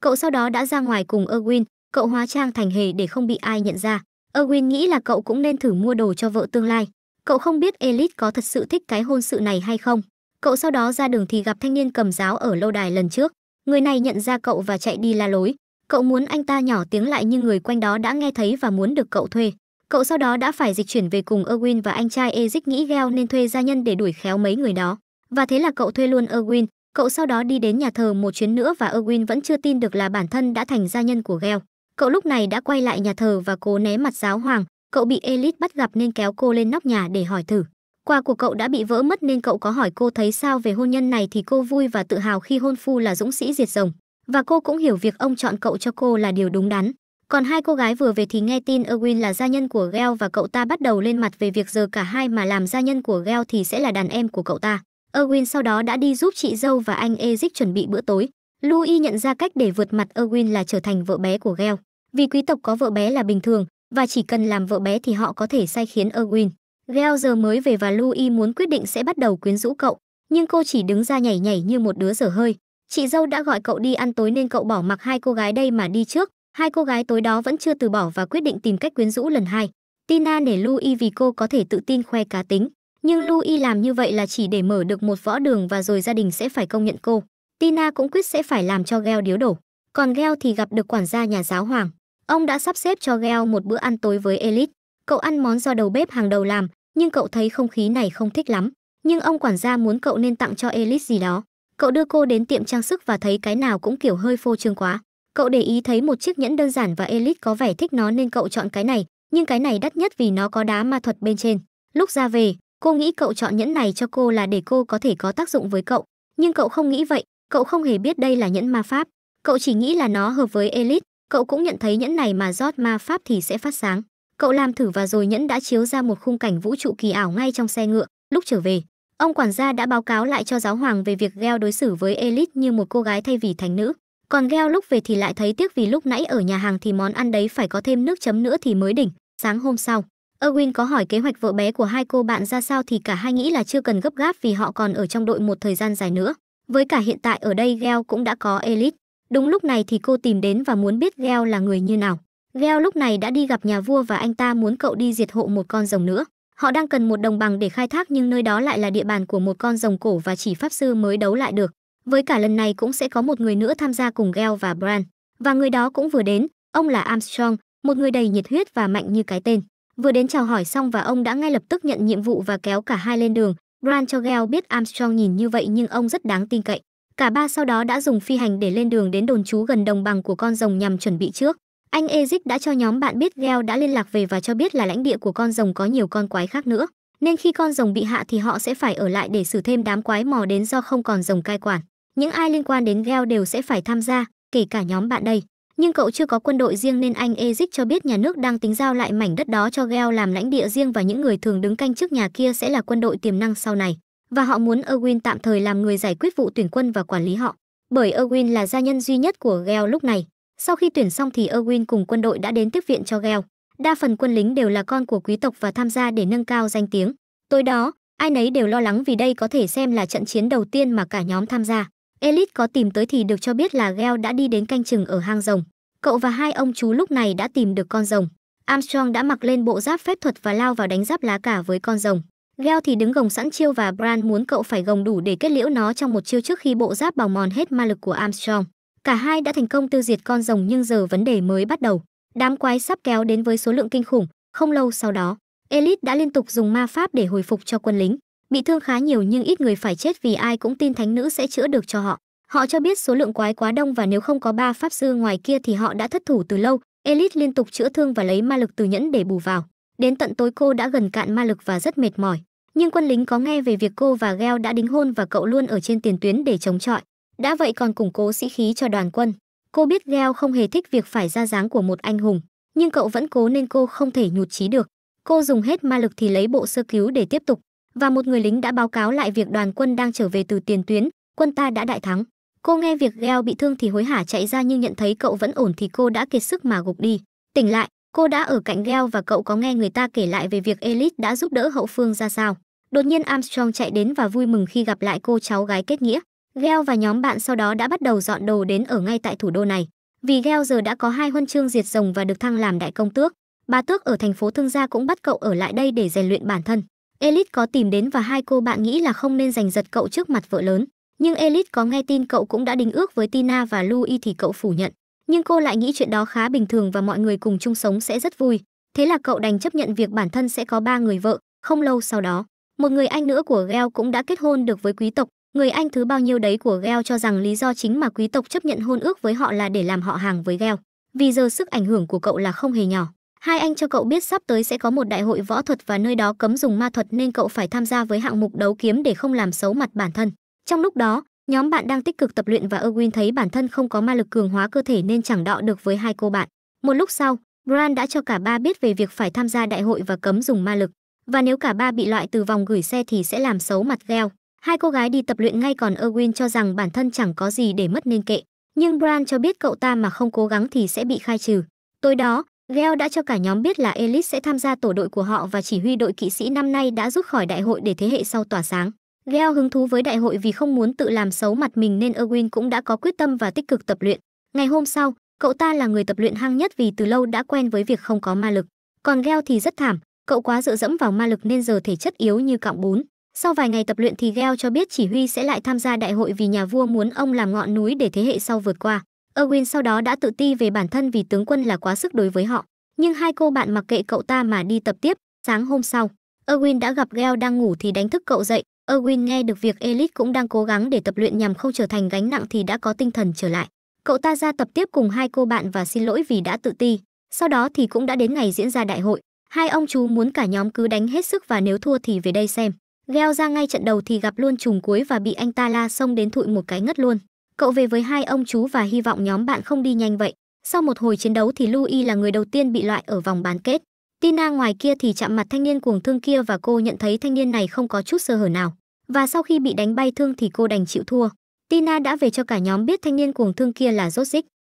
Cậu sau đó đã ra ngoài cùng Erwin, cậu hóa trang thành hề để không bị ai nhận ra. Erwin nghĩ là cậu cũng nên thử mua đồ cho vợ tương lai. Cậu không biết Elite có thật sự thích cái hôn sự này hay không. Cậu sau đó ra đường thì gặp thanh niên cầm giáo ở lâu đài lần trước. Người này nhận ra cậu và chạy đi la lối. Cậu muốn anh ta nhỏ tiếng lại nhưng người quanh đó đã nghe thấy và muốn được cậu thuê. Cậu sau đó đã phải dịch chuyển về cùng Erwin và anh trai Ezic nghĩ gheo nên thuê gia nhân để đuổi khéo mấy người đó. Và thế là cậu thuê luôn Erwin, cậu sau đó đi đến nhà thờ một chuyến nữa và Erwin vẫn chưa tin được là bản thân đã thành gia nhân của gheo. Cậu lúc này đã quay lại nhà thờ và cố né mặt giáo hoàng, cậu bị Elite bắt gặp nên kéo cô lên nóc nhà để hỏi thử. Quà của cậu đã bị vỡ mất nên cậu có hỏi cô thấy sao về hôn nhân này thì cô vui và tự hào khi hôn phu là dũng sĩ diệt rồng và cô cũng hiểu việc ông chọn cậu cho cô là điều đúng đắn. Còn hai cô gái vừa về thì nghe tin Erwin là gia nhân của Gel và cậu ta bắt đầu lên mặt về việc giờ cả hai mà làm gia nhân của Gel thì sẽ là đàn em của cậu ta. Erwin sau đó đã đi giúp chị dâu và anh Ezic chuẩn bị bữa tối. Louis nhận ra cách để vượt mặt Erwin là trở thành vợ bé của Gel. Vì quý tộc có vợ bé là bình thường và chỉ cần làm vợ bé thì họ có thể sai khiến Erwin. Gel giờ mới về và Louis muốn quyết định sẽ bắt đầu quyến rũ cậu, nhưng cô chỉ đứng ra nhảy nhảy như một đứa dở hơi. Chị dâu đã gọi cậu đi ăn tối nên cậu bỏ mặc hai cô gái đây mà đi trước. Hai cô gái tối đó vẫn chưa từ bỏ và quyết định tìm cách quyến rũ lần hai. Tina nể Louis vì cô có thể tự tin khoe cá tính. Nhưng Louis làm như vậy là chỉ để mở được một võ đường và rồi gia đình sẽ phải công nhận cô. Tina cũng quyết sẽ phải làm cho Gel điếu đổ. Còn Gel thì gặp được quản gia nhà giáo hoàng. Ông đã sắp xếp cho Gel một bữa ăn tối với Elite. Cậu ăn món do đầu bếp hàng đầu làm, nhưng cậu thấy không khí này không thích lắm. Nhưng ông quản gia muốn cậu nên tặng cho Elite gì đó. Cậu đưa cô đến tiệm trang sức và thấy cái nào cũng kiểu hơi phô trương quá. Cậu để ý thấy một chiếc nhẫn đơn giản và Elite có vẻ thích nó nên cậu chọn cái này, nhưng cái này đắt nhất vì nó có đá ma thuật bên trên. Lúc ra về, cô nghĩ cậu chọn nhẫn này cho cô là để cô có thể có tác dụng với cậu, nhưng cậu không nghĩ vậy, cậu không hề biết đây là nhẫn ma pháp, cậu chỉ nghĩ là nó hợp với Elite, cậu cũng nhận thấy nhẫn này mà rót ma pháp thì sẽ phát sáng. Cậu làm thử và rồi nhẫn đã chiếu ra một khung cảnh vũ trụ kỳ ảo ngay trong xe ngựa, lúc trở về, Ông quản gia đã báo cáo lại cho giáo hoàng về việc Geo đối xử với Elite như một cô gái thay vì thánh nữ. Còn Geo lúc về thì lại thấy tiếc vì lúc nãy ở nhà hàng thì món ăn đấy phải có thêm nước chấm nữa thì mới đỉnh. Sáng hôm sau, Erwin có hỏi kế hoạch vợ bé của hai cô bạn ra sao thì cả hai nghĩ là chưa cần gấp gáp vì họ còn ở trong đội một thời gian dài nữa. Với cả hiện tại ở đây Geo cũng đã có Elite. Đúng lúc này thì cô tìm đến và muốn biết Geo là người như nào. Geo lúc này đã đi gặp nhà vua và anh ta muốn cậu đi diệt hộ một con rồng nữa. Họ đang cần một đồng bằng để khai thác nhưng nơi đó lại là địa bàn của một con rồng cổ và chỉ pháp sư mới đấu lại được. Với cả lần này cũng sẽ có một người nữa tham gia cùng Gel và Bran. Và người đó cũng vừa đến, ông là Armstrong, một người đầy nhiệt huyết và mạnh như cái tên. Vừa đến chào hỏi xong và ông đã ngay lập tức nhận nhiệm vụ và kéo cả hai lên đường. Bran cho Gel biết Armstrong nhìn như vậy nhưng ông rất đáng tin cậy. Cả ba sau đó đã dùng phi hành để lên đường đến đồn trú gần đồng bằng của con rồng nhằm chuẩn bị trước. Anh Ezic đã cho nhóm bạn biết Gel đã liên lạc về và cho biết là lãnh địa của con rồng có nhiều con quái khác nữa, nên khi con rồng bị hạ thì họ sẽ phải ở lại để xử thêm đám quái mò đến do không còn rồng cai quản. Những ai liên quan đến Gel đều sẽ phải tham gia, kể cả nhóm bạn đây. Nhưng cậu chưa có quân đội riêng nên anh Ezic cho biết nhà nước đang tính giao lại mảnh đất đó cho Gel làm lãnh địa riêng và những người thường đứng canh trước nhà kia sẽ là quân đội tiềm năng sau này. Và họ muốn Erwin tạm thời làm người giải quyết vụ tuyển quân và quản lý họ, bởi Erwin là gia nhân duy nhất của Gel lúc này. Sau khi tuyển xong thì Erwin cùng quân đội đã đến tiếp viện cho Gel. Đa phần quân lính đều là con của quý tộc và tham gia để nâng cao danh tiếng. Tối đó, ai nấy đều lo lắng vì đây có thể xem là trận chiến đầu tiên mà cả nhóm tham gia. Elite có tìm tới thì được cho biết là Gel đã đi đến canh chừng ở hang rồng. Cậu và hai ông chú lúc này đã tìm được con rồng. Armstrong đã mặc lên bộ giáp phép thuật và lao vào đánh giáp lá cả với con rồng. Gel thì đứng gồng sẵn chiêu và Bran muốn cậu phải gồng đủ để kết liễu nó trong một chiêu trước khi bộ giáp bào mòn hết ma lực của Armstrong. Cả hai đã thành công tiêu diệt con rồng nhưng giờ vấn đề mới bắt đầu. Đám quái sắp kéo đến với số lượng kinh khủng, không lâu sau đó, Elite đã liên tục dùng ma pháp để hồi phục cho quân lính. Bị thương khá nhiều nhưng ít người phải chết vì ai cũng tin thánh nữ sẽ chữa được cho họ. Họ cho biết số lượng quái quá đông và nếu không có ba pháp sư ngoài kia thì họ đã thất thủ từ lâu. Elite liên tục chữa thương và lấy ma lực từ nhẫn để bù vào. Đến tận tối cô đã gần cạn ma lực và rất mệt mỏi. Nhưng quân lính có nghe về việc cô và Gel đã đính hôn và cậu luôn ở trên tiền tuyến để chống chọi đã vậy còn củng cố sĩ khí cho đoàn quân. Cô biết Geo không hề thích việc phải ra dáng của một anh hùng, nhưng cậu vẫn cố nên cô không thể nhụt chí được. Cô dùng hết ma lực thì lấy bộ sơ cứu để tiếp tục, và một người lính đã báo cáo lại việc đoàn quân đang trở về từ tiền tuyến, quân ta đã đại thắng. Cô nghe việc Geo bị thương thì hối hả chạy ra nhưng nhận thấy cậu vẫn ổn thì cô đã kiệt sức mà gục đi. Tỉnh lại, cô đã ở cạnh Geo và cậu có nghe người ta kể lại về việc Elite đã giúp đỡ hậu phương ra sao. Đột nhiên Armstrong chạy đến và vui mừng khi gặp lại cô cháu gái kết nghĩa. Gel và nhóm bạn sau đó đã bắt đầu dọn đồ đến ở ngay tại thủ đô này. Vì Gel giờ đã có hai huân chương diệt rồng và được thăng làm đại công tước, bà tước ở thành phố thương gia cũng bắt cậu ở lại đây để rèn luyện bản thân. Elite có tìm đến và hai cô bạn nghĩ là không nên giành giật cậu trước mặt vợ lớn. Nhưng Elite có nghe tin cậu cũng đã đính ước với Tina và Louis thì cậu phủ nhận. Nhưng cô lại nghĩ chuyện đó khá bình thường và mọi người cùng chung sống sẽ rất vui. Thế là cậu đành chấp nhận việc bản thân sẽ có ba người vợ, không lâu sau đó. Một người anh nữa của Gel cũng đã kết hôn được với quý tộc, Người Anh thứ bao nhiêu đấy của Gel cho rằng lý do chính mà quý tộc chấp nhận hôn ước với họ là để làm họ hàng với Gel, vì giờ sức ảnh hưởng của cậu là không hề nhỏ. Hai anh cho cậu biết sắp tới sẽ có một đại hội võ thuật và nơi đó cấm dùng ma thuật nên cậu phải tham gia với hạng mục đấu kiếm để không làm xấu mặt bản thân. Trong lúc đó, nhóm bạn đang tích cực tập luyện và Erwin thấy bản thân không có ma lực cường hóa cơ thể nên chẳng đọ được với hai cô bạn. Một lúc sau, Bran đã cho cả ba biết về việc phải tham gia đại hội và cấm dùng ma lực. Và nếu cả ba bị loại từ vòng gửi xe thì sẽ làm xấu mặt Gel. Hai cô gái đi tập luyện ngay còn Erwin cho rằng bản thân chẳng có gì để mất nên kệ. Nhưng Bran cho biết cậu ta mà không cố gắng thì sẽ bị khai trừ. Tối đó, Gale đã cho cả nhóm biết là Elite sẽ tham gia tổ đội của họ và chỉ huy đội kỵ sĩ năm nay đã rút khỏi đại hội để thế hệ sau tỏa sáng. Gale hứng thú với đại hội vì không muốn tự làm xấu mặt mình nên Erwin cũng đã có quyết tâm và tích cực tập luyện. Ngày hôm sau, cậu ta là người tập luyện hăng nhất vì từ lâu đã quen với việc không có ma lực. Còn Gale thì rất thảm, cậu quá dựa dẫm vào ma lực nên giờ thể chất yếu như cọng bún. Sau vài ngày tập luyện thì Gel cho biết chỉ huy sẽ lại tham gia đại hội vì nhà vua muốn ông làm ngọn núi để thế hệ sau vượt qua. Erwin sau đó đã tự ti về bản thân vì tướng quân là quá sức đối với họ. Nhưng hai cô bạn mặc kệ cậu ta mà đi tập tiếp. Sáng hôm sau, Erwin đã gặp Gel đang ngủ thì đánh thức cậu dậy. Erwin nghe được việc Elite cũng đang cố gắng để tập luyện nhằm không trở thành gánh nặng thì đã có tinh thần trở lại. Cậu ta ra tập tiếp cùng hai cô bạn và xin lỗi vì đã tự ti. Sau đó thì cũng đã đến ngày diễn ra đại hội. Hai ông chú muốn cả nhóm cứ đánh hết sức và nếu thua thì về đây xem gheo ra ngay trận đầu thì gặp luôn trùng cuối và bị anh ta la xông đến thụi một cái ngất luôn. Cậu về với hai ông chú và hy vọng nhóm bạn không đi nhanh vậy. Sau một hồi chiến đấu thì Louis là người đầu tiên bị loại ở vòng bán kết. Tina ngoài kia thì chạm mặt thanh niên cuồng thương kia và cô nhận thấy thanh niên này không có chút sơ hở nào. Và sau khi bị đánh bay thương thì cô đành chịu thua. Tina đã về cho cả nhóm biết thanh niên cuồng thương kia là rốt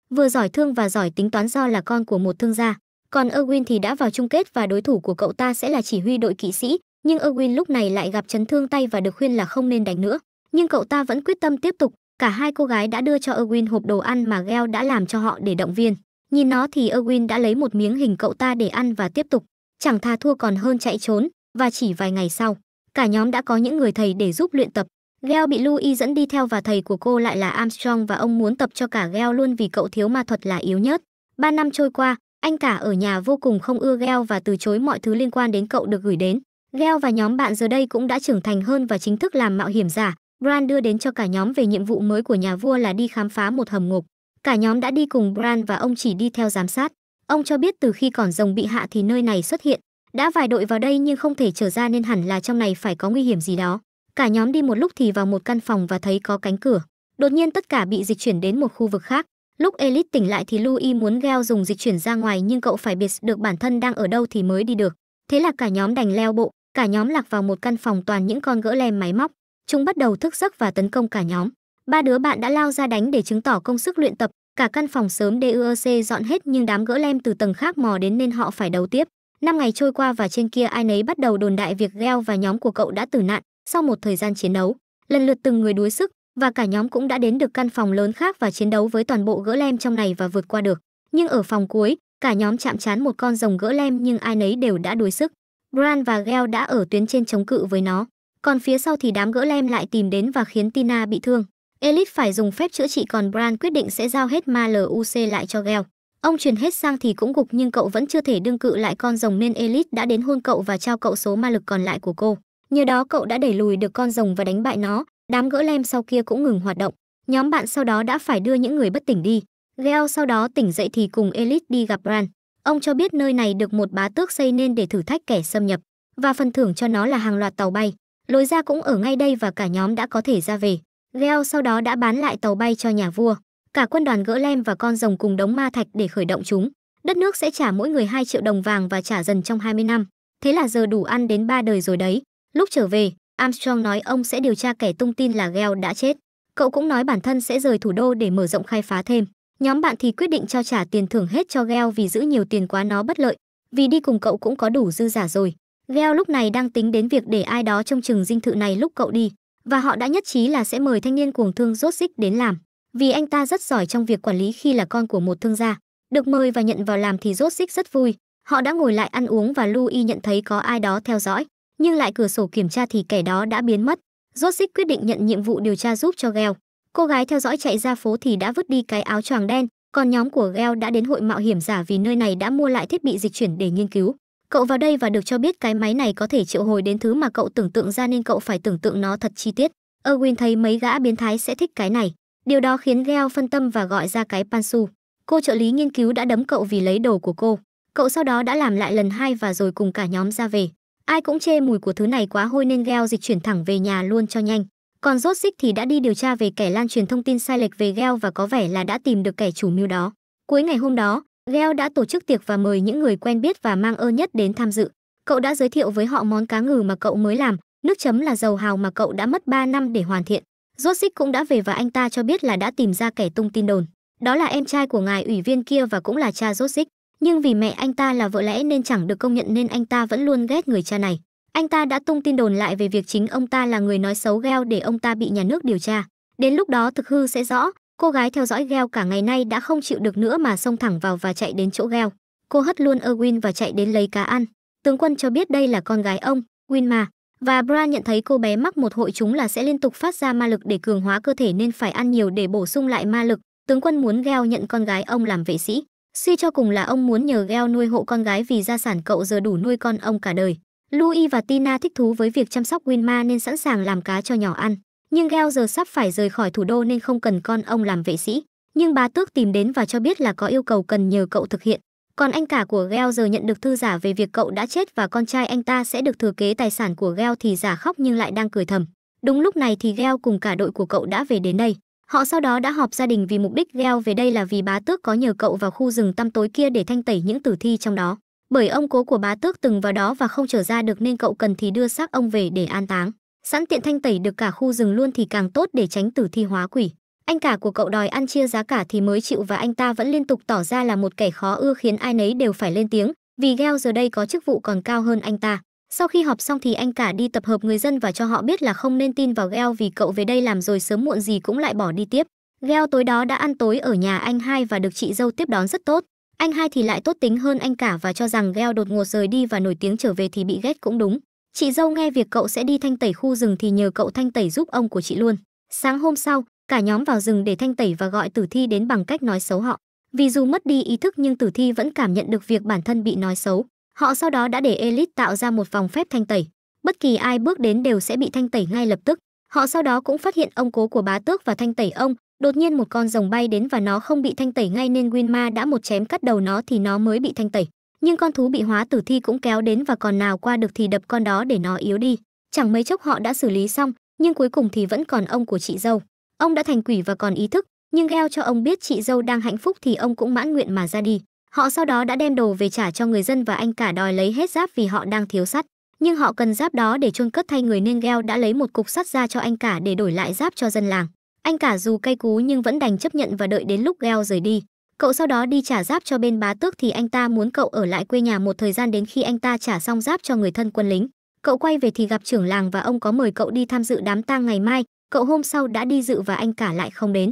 vừa giỏi thương và giỏi tính toán do là con của một thương gia. Còn Erwin thì đã vào chung kết và đối thủ của cậu ta sẽ là chỉ huy đội kỵ sĩ, nhưng Erwin lúc này lại gặp chấn thương tay và được khuyên là không nên đánh nữa. Nhưng cậu ta vẫn quyết tâm tiếp tục, cả hai cô gái đã đưa cho Erwin hộp đồ ăn mà Gel đã làm cho họ để động viên. Nhìn nó thì Erwin đã lấy một miếng hình cậu ta để ăn và tiếp tục, chẳng tha thua còn hơn chạy trốn, và chỉ vài ngày sau, cả nhóm đã có những người thầy để giúp luyện tập. Gel bị Louis dẫn đi theo và thầy của cô lại là Armstrong và ông muốn tập cho cả Gel luôn vì cậu thiếu ma thuật là yếu nhất. Ba năm trôi qua, anh cả ở nhà vô cùng không ưa Gel và từ chối mọi thứ liên quan đến cậu được gửi đến. Gel và nhóm bạn giờ đây cũng đã trưởng thành hơn và chính thức làm mạo hiểm giả. Bran đưa đến cho cả nhóm về nhiệm vụ mới của nhà vua là đi khám phá một hầm ngục. Cả nhóm đã đi cùng Bran và ông chỉ đi theo giám sát. Ông cho biết từ khi còn rồng bị hạ thì nơi này xuất hiện. Đã vài đội vào đây nhưng không thể trở ra nên hẳn là trong này phải có nguy hiểm gì đó. Cả nhóm đi một lúc thì vào một căn phòng và thấy có cánh cửa. Đột nhiên tất cả bị dịch chuyển đến một khu vực khác. Lúc Elite tỉnh lại thì Louis muốn Gel dùng dịch chuyển ra ngoài nhưng cậu phải biết được bản thân đang ở đâu thì mới đi được. Thế là cả nhóm đành leo bộ cả nhóm lạc vào một căn phòng toàn những con gỡ lem máy móc chúng bắt đầu thức giấc và tấn công cả nhóm ba đứa bạn đã lao ra đánh để chứng tỏ công sức luyện tập cả căn phòng sớm DUC dọn hết nhưng đám gỡ lem từ tầng khác mò đến nên họ phải đấu tiếp năm ngày trôi qua và trên kia ai nấy bắt đầu đồn đại việc gheo và nhóm của cậu đã tử nạn sau một thời gian chiến đấu lần lượt từng người đuối sức và cả nhóm cũng đã đến được căn phòng lớn khác và chiến đấu với toàn bộ gỡ lem trong này và vượt qua được nhưng ở phòng cuối cả nhóm chạm trán một con rồng gỡ lem nhưng ai nấy đều đã đuối sức Bran và Gel đã ở tuyến trên chống cự với nó. Còn phía sau thì đám gỡ lem lại tìm đến và khiến Tina bị thương. Elite phải dùng phép chữa trị còn Bran quyết định sẽ giao hết ma LUC lại cho Gel. Ông truyền hết sang thì cũng gục nhưng cậu vẫn chưa thể đương cự lại con rồng nên Elite đã đến hôn cậu và trao cậu số ma lực còn lại của cô. Nhờ đó cậu đã đẩy lùi được con rồng và đánh bại nó, đám gỡ lem sau kia cũng ngừng hoạt động. Nhóm bạn sau đó đã phải đưa những người bất tỉnh đi. Gel sau đó tỉnh dậy thì cùng Elite đi gặp Bran. Ông cho biết nơi này được một bá tước xây nên để thử thách kẻ xâm nhập và phần thưởng cho nó là hàng loạt tàu bay. Lối ra cũng ở ngay đây và cả nhóm đã có thể ra về. Geo sau đó đã bán lại tàu bay cho nhà vua. Cả quân đoàn gỡ lem và con rồng cùng đống ma thạch để khởi động chúng. Đất nước sẽ trả mỗi người 2 triệu đồng vàng và trả dần trong 20 năm. Thế là giờ đủ ăn đến ba đời rồi đấy. Lúc trở về, Armstrong nói ông sẽ điều tra kẻ tung tin là Geo đã chết. Cậu cũng nói bản thân sẽ rời thủ đô để mở rộng khai phá thêm. Nhóm bạn thì quyết định cho trả tiền thưởng hết cho Geo vì giữ nhiều tiền quá nó bất lợi, vì đi cùng cậu cũng có đủ dư giả rồi. Geo lúc này đang tính đến việc để ai đó trông chừng dinh thự này lúc cậu đi, và họ đã nhất trí là sẽ mời thanh niên cuồng thương rốt Xích đến làm, vì anh ta rất giỏi trong việc quản lý khi là con của một thương gia. Được mời và nhận vào làm thì rốt Xích rất vui. Họ đã ngồi lại ăn uống và Louis nhận thấy có ai đó theo dõi, nhưng lại cửa sổ kiểm tra thì kẻ đó đã biến mất. Rốt Xích quyết định nhận nhiệm vụ điều tra giúp cho Geo. Cô gái theo dõi chạy ra phố thì đã vứt đi cái áo choàng đen, còn nhóm của Gel đã đến hội mạo hiểm giả vì nơi này đã mua lại thiết bị dịch chuyển để nghiên cứu. Cậu vào đây và được cho biết cái máy này có thể triệu hồi đến thứ mà cậu tưởng tượng ra nên cậu phải tưởng tượng nó thật chi tiết. Erwin thấy mấy gã biến thái sẽ thích cái này. Điều đó khiến Gel phân tâm và gọi ra cái Pansu. Cô trợ lý nghiên cứu đã đấm cậu vì lấy đồ của cô. Cậu sau đó đã làm lại lần hai và rồi cùng cả nhóm ra về. Ai cũng chê mùi của thứ này quá hôi nên Gel dịch chuyển thẳng về nhà luôn cho nhanh. Còn rốt xích thì đã đi điều tra về kẻ lan truyền thông tin sai lệch về Gheo và có vẻ là đã tìm được kẻ chủ mưu đó. Cuối ngày hôm đó, Gheo đã tổ chức tiệc và mời những người quen biết và mang ơn nhất đến tham dự. Cậu đã giới thiệu với họ món cá ngừ mà cậu mới làm, nước chấm là dầu hào mà cậu đã mất 3 năm để hoàn thiện. Rốt xích cũng đã về và anh ta cho biết là đã tìm ra kẻ tung tin đồn. Đó là em trai của ngài ủy viên kia và cũng là cha rốt xích. Nhưng vì mẹ anh ta là vợ lẽ nên chẳng được công nhận nên anh ta vẫn luôn ghét người cha này. Anh ta đã tung tin đồn lại về việc chính ông ta là người nói xấu gheo để ông ta bị nhà nước điều tra. Đến lúc đó thực hư sẽ rõ, cô gái theo dõi gheo cả ngày nay đã không chịu được nữa mà xông thẳng vào và chạy đến chỗ gheo. Cô hất luôn Erwin và chạy đến lấy cá ăn. Tướng quân cho biết đây là con gái ông, Win mà. Và Bra nhận thấy cô bé mắc một hội chúng là sẽ liên tục phát ra ma lực để cường hóa cơ thể nên phải ăn nhiều để bổ sung lại ma lực. Tướng quân muốn gheo nhận con gái ông làm vệ sĩ. Suy cho cùng là ông muốn nhờ gheo nuôi hộ con gái vì gia sản cậu giờ đủ nuôi con ông cả đời. Louis và Tina thích thú với việc chăm sóc Winma nên sẵn sàng làm cá cho nhỏ ăn. Nhưng Gel giờ sắp phải rời khỏi thủ đô nên không cần con ông làm vệ sĩ. Nhưng bá tước tìm đến và cho biết là có yêu cầu cần nhờ cậu thực hiện. Còn anh cả của Gel giờ nhận được thư giả về việc cậu đã chết và con trai anh ta sẽ được thừa kế tài sản của Gel thì giả khóc nhưng lại đang cười thầm. Đúng lúc này thì Gel cùng cả đội của cậu đã về đến đây. Họ sau đó đã họp gia đình vì mục đích Gel về đây là vì bá tước có nhờ cậu vào khu rừng tăm tối kia để thanh tẩy những tử thi trong đó. Bởi ông cố của bá tước từng vào đó và không trở ra được nên cậu cần thì đưa xác ông về để an táng. Sẵn tiện thanh tẩy được cả khu rừng luôn thì càng tốt để tránh tử thi hóa quỷ. Anh cả của cậu đòi ăn chia giá cả thì mới chịu và anh ta vẫn liên tục tỏ ra là một kẻ khó ưa khiến ai nấy đều phải lên tiếng, vì gheo giờ đây có chức vụ còn cao hơn anh ta. Sau khi họp xong thì anh cả đi tập hợp người dân và cho họ biết là không nên tin vào gheo vì cậu về đây làm rồi sớm muộn gì cũng lại bỏ đi tiếp. gheo tối đó đã ăn tối ở nhà anh hai và được chị dâu tiếp đón rất tốt. Anh hai thì lại tốt tính hơn anh cả và cho rằng gheo đột ngột rời đi và nổi tiếng trở về thì bị ghét cũng đúng. Chị dâu nghe việc cậu sẽ đi thanh tẩy khu rừng thì nhờ cậu thanh tẩy giúp ông của chị luôn. Sáng hôm sau, cả nhóm vào rừng để thanh tẩy và gọi tử thi đến bằng cách nói xấu họ. Vì dù mất đi ý thức nhưng tử thi vẫn cảm nhận được việc bản thân bị nói xấu. Họ sau đó đã để Elite tạo ra một vòng phép thanh tẩy. Bất kỳ ai bước đến đều sẽ bị thanh tẩy ngay lập tức. Họ sau đó cũng phát hiện ông cố của bá tước và thanh tẩy ông, Đột nhiên một con rồng bay đến và nó không bị thanh tẩy ngay nên Winma đã một chém cắt đầu nó thì nó mới bị thanh tẩy. Nhưng con thú bị hóa tử thi cũng kéo đến và còn nào qua được thì đập con đó để nó yếu đi. Chẳng mấy chốc họ đã xử lý xong, nhưng cuối cùng thì vẫn còn ông của chị dâu. Ông đã thành quỷ và còn ý thức, nhưng gheo cho ông biết chị dâu đang hạnh phúc thì ông cũng mãn nguyện mà ra đi. Họ sau đó đã đem đồ về trả cho người dân và anh cả đòi lấy hết giáp vì họ đang thiếu sắt. Nhưng họ cần giáp đó để chôn cất thay người nên gheo đã lấy một cục sắt ra cho anh cả để đổi lại giáp cho dân làng. Anh cả dù cay cú nhưng vẫn đành chấp nhận và đợi đến lúc Gheo rời đi. Cậu sau đó đi trả giáp cho bên bá tước thì anh ta muốn cậu ở lại quê nhà một thời gian đến khi anh ta trả xong giáp cho người thân quân lính. Cậu quay về thì gặp trưởng làng và ông có mời cậu đi tham dự đám tang ngày mai, cậu hôm sau đã đi dự và anh cả lại không đến.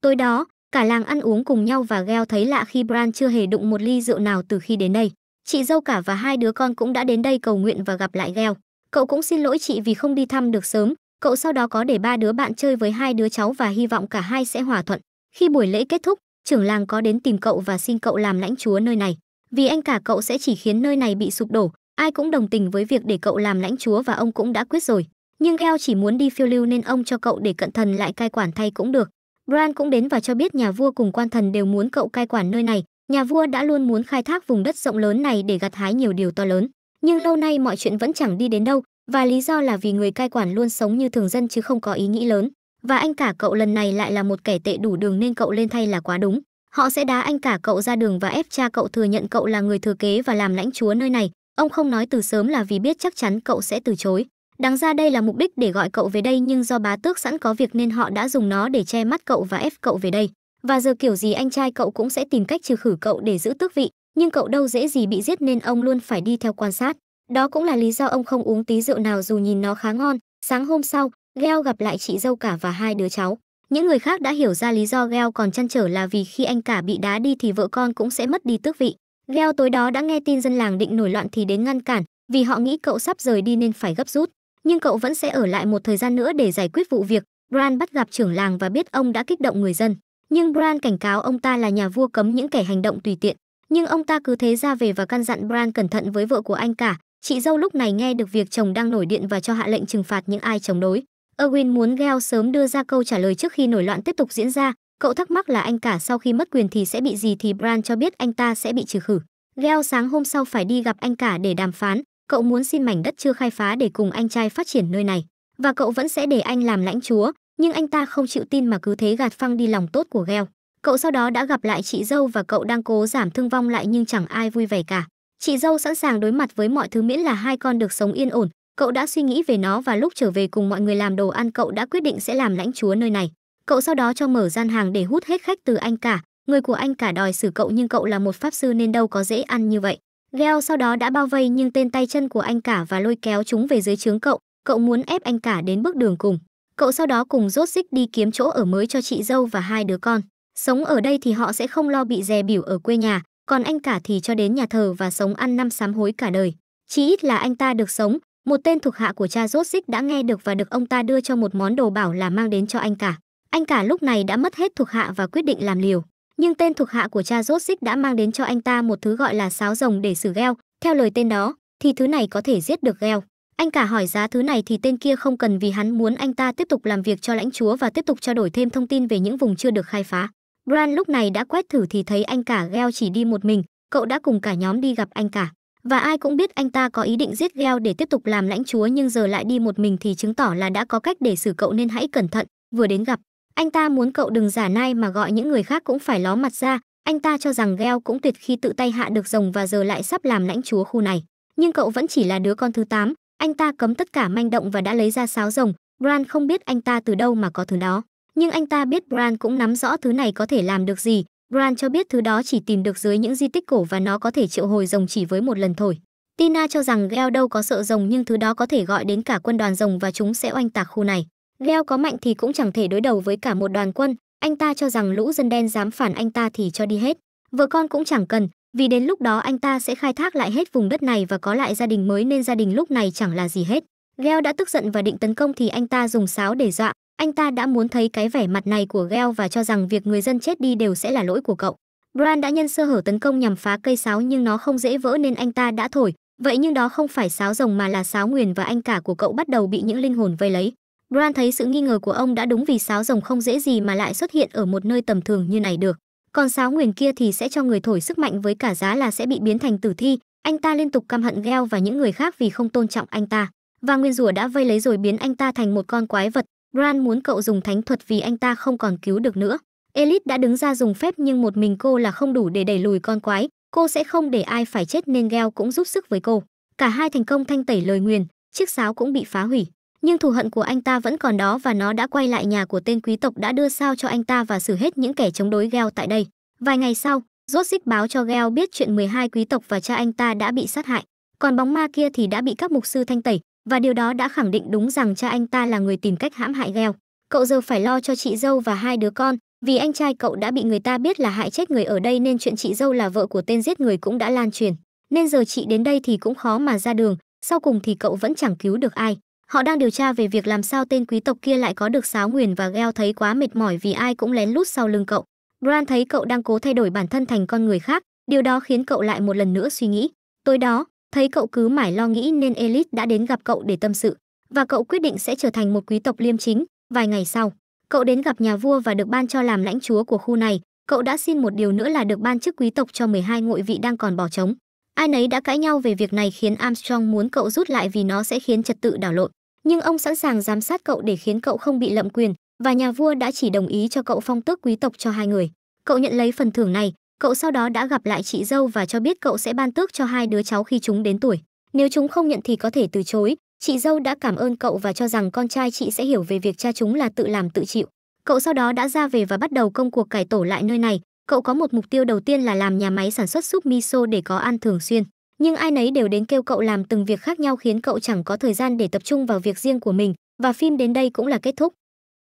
Tối đó, cả làng ăn uống cùng nhau và Gheo thấy lạ khi Bran chưa hề đụng một ly rượu nào từ khi đến đây. Chị dâu cả và hai đứa con cũng đã đến đây cầu nguyện và gặp lại Gheo. Cậu cũng xin lỗi chị vì không đi thăm được sớm, Cậu sau đó có để ba đứa bạn chơi với hai đứa cháu và hy vọng cả hai sẽ hòa thuận. Khi buổi lễ kết thúc, trưởng làng có đến tìm cậu và xin cậu làm lãnh chúa nơi này, vì anh cả cậu sẽ chỉ khiến nơi này bị sụp đổ. Ai cũng đồng tình với việc để cậu làm lãnh chúa và ông cũng đã quyết rồi. Nhưng Eo chỉ muốn đi phiêu lưu nên ông cho cậu để cận thần lại cai quản thay cũng được. Bran cũng đến và cho biết nhà vua cùng quan thần đều muốn cậu cai quản nơi này. Nhà vua đã luôn muốn khai thác vùng đất rộng lớn này để gặt hái nhiều điều to lớn. Nhưng lâu nay mọi chuyện vẫn chẳng đi đến đâu, và lý do là vì người cai quản luôn sống như thường dân chứ không có ý nghĩ lớn và anh cả cậu lần này lại là một kẻ tệ đủ đường nên cậu lên thay là quá đúng họ sẽ đá anh cả cậu ra đường và ép cha cậu thừa nhận cậu là người thừa kế và làm lãnh chúa nơi này ông không nói từ sớm là vì biết chắc chắn cậu sẽ từ chối đáng ra đây là mục đích để gọi cậu về đây nhưng do bá tước sẵn có việc nên họ đã dùng nó để che mắt cậu và ép cậu về đây và giờ kiểu gì anh trai cậu cũng sẽ tìm cách trừ khử cậu để giữ tước vị nhưng cậu đâu dễ gì bị giết nên ông luôn phải đi theo quan sát đó cũng là lý do ông không uống tí rượu nào dù nhìn nó khá ngon. Sáng hôm sau, Geo gặp lại chị dâu cả và hai đứa cháu. Những người khác đã hiểu ra lý do Geo còn chăn trở là vì khi anh cả bị đá đi thì vợ con cũng sẽ mất đi tước vị. Geo tối đó đã nghe tin dân làng định nổi loạn thì đến ngăn cản, vì họ nghĩ cậu sắp rời đi nên phải gấp rút. Nhưng cậu vẫn sẽ ở lại một thời gian nữa để giải quyết vụ việc. Bran bắt gặp trưởng làng và biết ông đã kích động người dân. Nhưng Bran cảnh cáo ông ta là nhà vua cấm những kẻ hành động tùy tiện. Nhưng ông ta cứ thế ra về và căn dặn Bran cẩn thận với vợ của anh cả, Chị dâu lúc này nghe được việc chồng đang nổi điện và cho hạ lệnh trừng phạt những ai chống đối. Erwin muốn Geo sớm đưa ra câu trả lời trước khi nổi loạn tiếp tục diễn ra. Cậu thắc mắc là anh cả sau khi mất quyền thì sẽ bị gì thì Bran cho biết anh ta sẽ bị trừ khử. Geo sáng hôm sau phải đi gặp anh cả để đàm phán. Cậu muốn xin mảnh đất chưa khai phá để cùng anh trai phát triển nơi này. Và cậu vẫn sẽ để anh làm lãnh chúa, nhưng anh ta không chịu tin mà cứ thế gạt phăng đi lòng tốt của Geo. Cậu sau đó đã gặp lại chị dâu và cậu đang cố giảm thương vong lại nhưng chẳng ai vui vẻ cả. Chị dâu sẵn sàng đối mặt với mọi thứ miễn là hai con được sống yên ổn, cậu đã suy nghĩ về nó và lúc trở về cùng mọi người làm đồ ăn cậu đã quyết định sẽ làm lãnh chúa nơi này. Cậu sau đó cho mở gian hàng để hút hết khách từ anh cả, người của anh cả đòi xử cậu nhưng cậu là một pháp sư nên đâu có dễ ăn như vậy. gheo sau đó đã bao vây nhưng tên tay chân của anh cả và lôi kéo chúng về dưới trướng cậu, cậu muốn ép anh cả đến bước đường cùng. Cậu sau đó cùng rốt xích đi kiếm chỗ ở mới cho chị dâu và hai đứa con. Sống ở đây thì họ sẽ không lo bị dè biểu ở quê nhà, còn anh cả thì cho đến nhà thờ và sống ăn năm sám hối cả đời. Chỉ ít là anh ta được sống, một tên thuộc hạ của cha rốt xích đã nghe được và được ông ta đưa cho một món đồ bảo là mang đến cho anh cả. Anh cả lúc này đã mất hết thuộc hạ và quyết định làm liều. Nhưng tên thuộc hạ của cha rốt xích đã mang đến cho anh ta một thứ gọi là sáo rồng để xử gheo. Theo lời tên đó, thì thứ này có thể giết được gheo. Anh cả hỏi giá thứ này thì tên kia không cần vì hắn muốn anh ta tiếp tục làm việc cho lãnh chúa và tiếp tục trao đổi thêm thông tin về những vùng chưa được khai phá. Brian lúc này đã quét thử thì thấy anh cả Gheo chỉ đi một mình, cậu đã cùng cả nhóm đi gặp anh cả. Và ai cũng biết anh ta có ý định giết Gheo để tiếp tục làm lãnh chúa nhưng giờ lại đi một mình thì chứng tỏ là đã có cách để xử cậu nên hãy cẩn thận. Vừa đến gặp, anh ta muốn cậu đừng giả nai mà gọi những người khác cũng phải ló mặt ra. Anh ta cho rằng Gheo cũng tuyệt khi tự tay hạ được rồng và giờ lại sắp làm lãnh chúa khu này. Nhưng cậu vẫn chỉ là đứa con thứ 8, anh ta cấm tất cả manh động và đã lấy ra sáo rồng. Bran không biết anh ta từ đâu mà có thứ đó. Nhưng anh ta biết Bran cũng nắm rõ thứ này có thể làm được gì, Bran cho biết thứ đó chỉ tìm được dưới những di tích cổ và nó có thể triệu hồi rồng chỉ với một lần thôi. Tina cho rằng Gel đâu có sợ rồng nhưng thứ đó có thể gọi đến cả quân đoàn rồng và chúng sẽ oanh tạc khu này. Gel có mạnh thì cũng chẳng thể đối đầu với cả một đoàn quân, anh ta cho rằng lũ dân đen dám phản anh ta thì cho đi hết. Vợ con cũng chẳng cần, vì đến lúc đó anh ta sẽ khai thác lại hết vùng đất này và có lại gia đình mới nên gia đình lúc này chẳng là gì hết. Gel đã tức giận và định tấn công thì anh ta dùng sáo để dọa, anh ta đã muốn thấy cái vẻ mặt này của Gel và cho rằng việc người dân chết đi đều sẽ là lỗi của cậu. Bran đã nhân sơ hở tấn công nhằm phá cây sáo nhưng nó không dễ vỡ nên anh ta đã thổi. Vậy nhưng đó không phải sáo rồng mà là sáo nguyền và anh cả của cậu bắt đầu bị những linh hồn vây lấy. Bran thấy sự nghi ngờ của ông đã đúng vì sáo rồng không dễ gì mà lại xuất hiện ở một nơi tầm thường như này được. Còn sáo nguyền kia thì sẽ cho người thổi sức mạnh với cả giá là sẽ bị biến thành tử thi. Anh ta liên tục căm hận Gel và những người khác vì không tôn trọng anh ta. Và nguyên rùa đã vây lấy rồi biến anh ta thành một con quái vật. Bran muốn cậu dùng thánh thuật vì anh ta không còn cứu được nữa. Elite đã đứng ra dùng phép nhưng một mình cô là không đủ để đẩy lùi con quái, cô sẽ không để ai phải chết nên Gheo cũng giúp sức với cô. Cả hai thành công thanh tẩy lời nguyền, chiếc sáo cũng bị phá hủy. Nhưng thù hận của anh ta vẫn còn đó và nó đã quay lại nhà của tên quý tộc đã đưa sao cho anh ta và xử hết những kẻ chống đối Gheo tại đây. Vài ngày sau, Rosic báo cho Gheo biết chuyện 12 quý tộc và cha anh ta đã bị sát hại, còn bóng ma kia thì đã bị các mục sư thanh tẩy, và điều đó đã khẳng định đúng rằng cha anh ta là người tìm cách hãm hại gheo. Cậu giờ phải lo cho chị dâu và hai đứa con, vì anh trai cậu đã bị người ta biết là hại chết người ở đây nên chuyện chị dâu là vợ của tên giết người cũng đã lan truyền. Nên giờ chị đến đây thì cũng khó mà ra đường, sau cùng thì cậu vẫn chẳng cứu được ai. Họ đang điều tra về việc làm sao tên quý tộc kia lại có được sáo nguyền và gheo thấy quá mệt mỏi vì ai cũng lén lút sau lưng cậu. Bran thấy cậu đang cố thay đổi bản thân thành con người khác, điều đó khiến cậu lại một lần nữa suy nghĩ. Tối đó, Thấy cậu cứ mãi lo nghĩ nên Elite đã đến gặp cậu để tâm sự, và cậu quyết định sẽ trở thành một quý tộc liêm chính. Vài ngày sau, cậu đến gặp nhà vua và được ban cho làm lãnh chúa của khu này. Cậu đã xin một điều nữa là được ban chức quý tộc cho 12 ngội vị đang còn bỏ trống. Ai nấy đã cãi nhau về việc này khiến Armstrong muốn cậu rút lại vì nó sẽ khiến trật tự đảo lộn. Nhưng ông sẵn sàng giám sát cậu để khiến cậu không bị lậm quyền, và nhà vua đã chỉ đồng ý cho cậu phong tước quý tộc cho hai người. Cậu nhận lấy phần thưởng này, Cậu sau đó đã gặp lại chị dâu và cho biết cậu sẽ ban tước cho hai đứa cháu khi chúng đến tuổi. Nếu chúng không nhận thì có thể từ chối. Chị dâu đã cảm ơn cậu và cho rằng con trai chị sẽ hiểu về việc cha chúng là tự làm tự chịu. Cậu sau đó đã ra về và bắt đầu công cuộc cải tổ lại nơi này. Cậu có một mục tiêu đầu tiên là làm nhà máy sản xuất súp miso để có ăn thường xuyên. Nhưng ai nấy đều đến kêu cậu làm từng việc khác nhau khiến cậu chẳng có thời gian để tập trung vào việc riêng của mình và phim đến đây cũng là kết thúc.